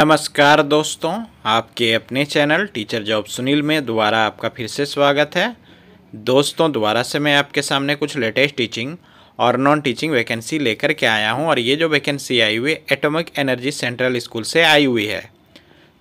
नमस्कार दोस्तों आपके अपने चैनल टीचर जॉब सुनील में दोबारा आपका फिर से स्वागत है दोस्तों दोबारा से मैं आपके सामने कुछ लेटेस्ट टीचिंग और नॉन टीचिंग वैकेंसी लेकर के आया हूं और ये जो वैकेंसी आई हुई एटॉमिक एनर्जी सेंट्रल स्कूल से आई हुई है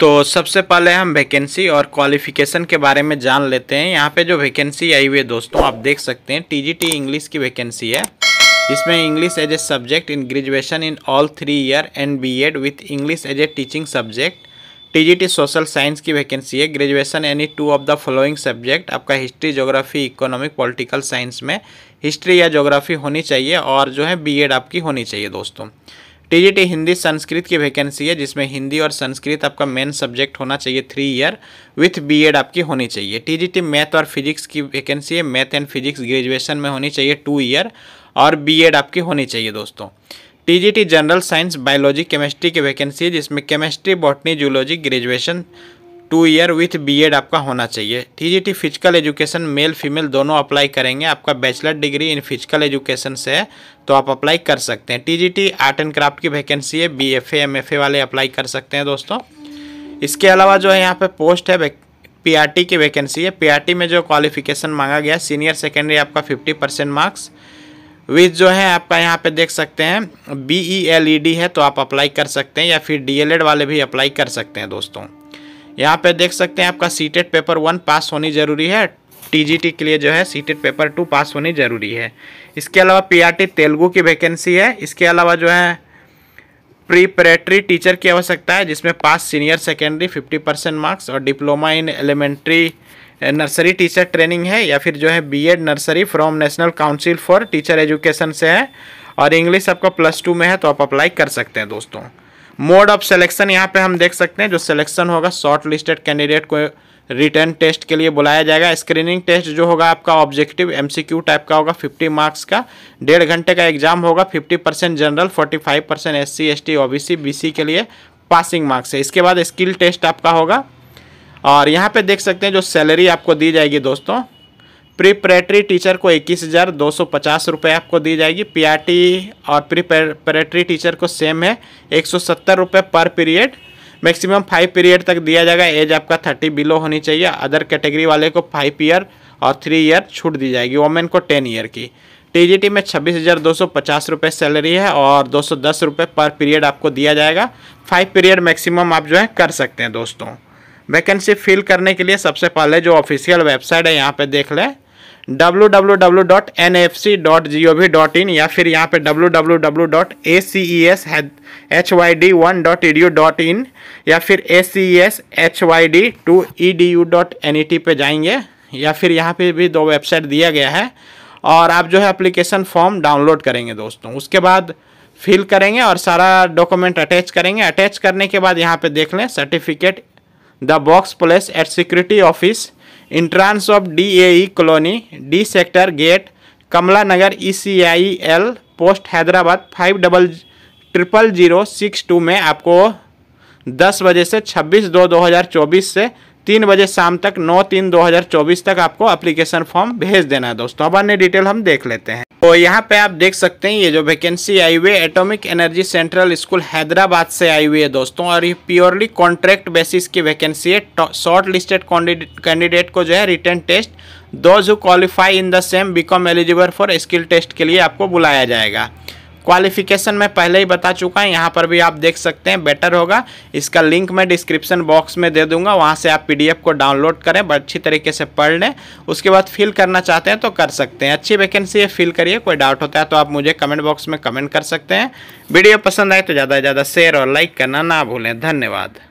तो सबसे पहले हम वैकेंसी और क्वालिफिकेशन के बारे में जान लेते हैं यहाँ पे जो वैकेंसी आई हुई है दोस्तों आप देख सकते हैं टीजीटी इंग्लिश की वैकेंसी है इसमें English as a subject in graduation in all three year and B Ed with English as a teaching subject TGT social science की वैकेंसी है graduation any two of the following subject आपका history geography economic political science में history या geography होनी चाहिए और जो है एड आपकी होनी चाहिए दोस्तों टी हिंदी संस्कृत की वैकेंसी है जिसमें हिंदी और संस्कृत आपका मेन सब्जेक्ट होना चाहिए थ्री ईयर विथ बीएड आपकी होनी चाहिए टी मैथ और फिजिक्स की वैकेंसी है मैथ एंड फिजिक्स ग्रेजुएशन में होनी चाहिए टू ईयर और बीएड आपकी होनी चाहिए दोस्तों T general science biology chemistry की वैकेंसी है जिसमें chemistry botany zoology graduation two year with B Ed आपका होना चाहिए TGT physical education male female दोनों अप्लाई करेंगे आपका bachelor degree in physical education से है तो आप अप्लाई कर सकते हैं टीजीटी आर्ट एंड क्राफ्ट की वैकेंसी है बीएफए एमएफए वाले अप्लाई कर सकते हैं दोस्तों इसके अलावा जो है यहाँ पे पोस्ट है टी की वैकेंसी है टी में जो क्वालिफिकेशन मांगा गया सीनियर सेकेंडरी आपका फिफ्टी परसेंट मार्क्स विथ जो है आपका यहाँ पे देख सकते हैं B E L E D है तो आप अप्लाई कर सकते हैं या फिर डी एल एड वाले भी अप्लाई कर सकते हैं दोस्तों यहाँ पे देख सकते हैं आपका सीटेड पेपर वन पास होनी ज़रूरी है टीजीटी के लिए जो है सीटेड पेपर टू पास होनी ज़रूरी है इसके अलावा पीआरटी तेलुगु की वैकेंसी है इसके अलावा जो है प्रीपरेटरी टीचर की आवश्यकता है जिसमें pass senior secondary fifty percent marks और diploma in elementary nursery teacher training है या फिर जो है B Ed nursery from national council for teacher education से है और इंग्लिश आपका प्लस टू में है तो आप अप्लाई कर सकते हैं दोस्तों मोड ऑफ सेलेक्शन यहाँ पे हम देख सकते हैं जो सिलेक्शन होगा शॉर्ट लिस्टेड कैंडिडेट को रिटर्न टेस्ट के लिए बुलाया जाएगा स्क्रीनिंग टेस्ट जो होगा आपका ऑब्जेक्टिव एमसीक्यू टाइप का होगा 50 मार्क्स का डेढ़ घंटे का एग्जाम होगा 50 percent general 45 percent S C S T O B C B C के लिए पासिंग मार्क्स है इसके बाद स्किल टेस्ट आपका होगा और यहाँ पे देख सकते हैं जो सैलरी आपको दी जाएगी दोस्तों प्रिपरेटरी टीचर को इक्कीस हज़ार दो सौ पचास रुपये आपको दी जाएगी पीआरटी और प्रिपरेटरी टीचर को सेम है एक सौ सत्तर रुपये पर पीरियड मैक्सिमम फाइव पीरियड तक दिया जाएगा एज आपका थर्टी बिलो होनी चाहिए अदर कैटेगरी वाले को फाइव ईयर और थ्री ईयर छूट दी जाएगी वोमेन को टेन ईयर की टीजीटी में छब्बीस हज़ार दो सौ पचास रुपये सैलरी है और दो सौ दस रुपये पर पीरियड आपको दिया जाएगा फाइव पीरियड मैक्सिमम आप जो है कर सकते हैं दोस्तों वैकेंसी फिल करने के लिए सबसे पहले जो ऑफिशियल वेबसाइट है यहाँ पे देख लें www.nafc.gov.in या फिर यहाँ पे www.aceshyd1.edu.in या फिर aceshyd2edu.net पे जाएंगे या फिर यहाँ पे भी दो वेबसाइट दिया गया है और आप जो है एप्लीकेशन फॉर्म डाउनलोड करेंगे दोस्तों उसके बाद फिल करेंगे और सारा डॉक्यूमेंट अटैच करेंगे अटैच करने के बाद यहाँ पे देख लें certificate the box place at security office entrance of D A colony D sector gate Kamla Nagar E post Hyderabad five double triple zero six two में आपको दस बजे से छब्बीस दो दो हज़ार चौबीस से तीन बजे शाम तक नौ तीन दो हज़ार चौबीस तक आपको एप्लीकेशन फॉर्म भेज देना है दोस्तों अब अन्य डिटेल हम देख लेते हैं तो यहाँ पे आप देख सकते हैं ये जो वैकेंसी आई हुई है atomic energy central school Hyderabad से आई हुई है दोस्तों और ये प्योरली कॉन्ट्रैक्ट बेसिस की वैकेंसी है शॉर्ट लिस्टेड कैंडिडेट को जो है written test those who qualify in the same become eligible for skill test के लिए आपको बुलाया जाएगा क्वालिफिकेशन मैं पहले ही बता चुका है यहाँ पर भी आप देख सकते हैं बेटर होगा इसका लिंक मैं डिस्क्रिप्शन बॉक्स में दे दूंगा वहाँ से आप पीडीएफ को डाउनलोड करें अच्छी तरीके से पढ़ लें उसके बाद फिल करना चाहते हैं तो कर सकते हैं अच्छी वैकेंसी है फिल करिए कोई डाउट होता है तो आप मुझे कमेंट बॉक्स में कमेंट कर सकते हैं वीडियो पसंद आए तो ज़्यादा से ज़्यादा शेयर और लाइक करना ना भूलें धन्यवाद